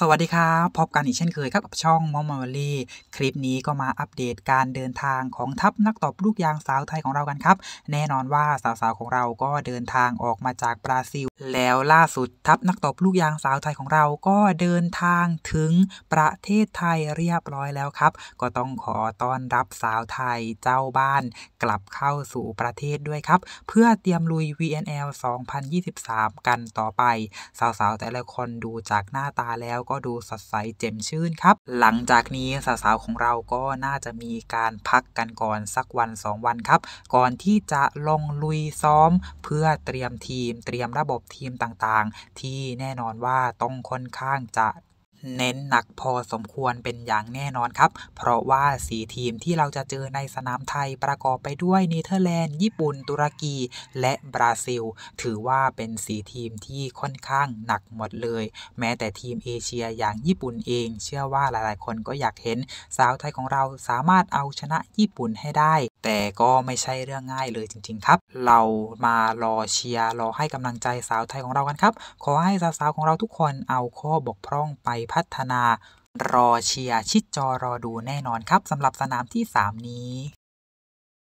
สวัสดีครับพบกันอีกเช่นเคยครับกับช่องมอมมารีคลิปนี้ก็มาอัปเดตการเดินทางของทัพนักตบลูกยางสาวไทยของเรากันครับแน่นอนว่าสาวๆของเราก็เดินทางออกมาจากบราซิล แล้วล่าสุดทัพนักตบลูกยางสาวไทยของเราก็เดินทางถึงประเทศไทยเรียบร้อยแล้วครับ ก็ต้องขอต้อนรับสาวไทยเจ้าบ้าน กลับเข้าสู่ประเทศด้วยครับ เพื่อเตรียมลุย VNL 2023 กันต่อไป สาวๆ แต่ละคนดูจากหน้าตาแล้วก็ดูสดใสเจ่มชื่นครับ หลังจากนี้สาวๆของเราก็น่าจะมีการพักกันก่อนสักวัน 2 วันครับ ก่อนที่จะลงลุยซ้อม เพื่อเตรียมทีม เตรียมระบบทีมต่างๆ ที่แน่นอนว่าต้องค่อนข้างจะเน้นหนักพอสมควรเป็นอย่างแน่นอนครับ เพราะว่าสีทีมที่เราจะเจอในสนามไทยประกอบไปด้วยเนเธอร์แลนด์ญี่ปุ่น ตุรกี และบราซิล ถือว่าเป็นสีทีมที่ค่อนข้างหนักหมดเลย แม้แต่ทีมเอเชียอย่างญี่ปุ่นเอง เชื่อว่าหลาย ๆ คนก็อยากเห็น สาวไทยของเราสามารถเอาชนะญี่ปุ่นให้ได้ แต่ก็ไม่ใช่เรื่องง่ายเลยจริง ๆ ครับ เรามารอเชียร์รอให้กำลังใจสาวไทยของเรากันครับขอให้สาวๆของเราทุกคนเอาข้อบกพร่องไปพัฒนารอเชียร์ชิดจอรอดูแน่นอนครับสำหรับสนามที่ 3 นี้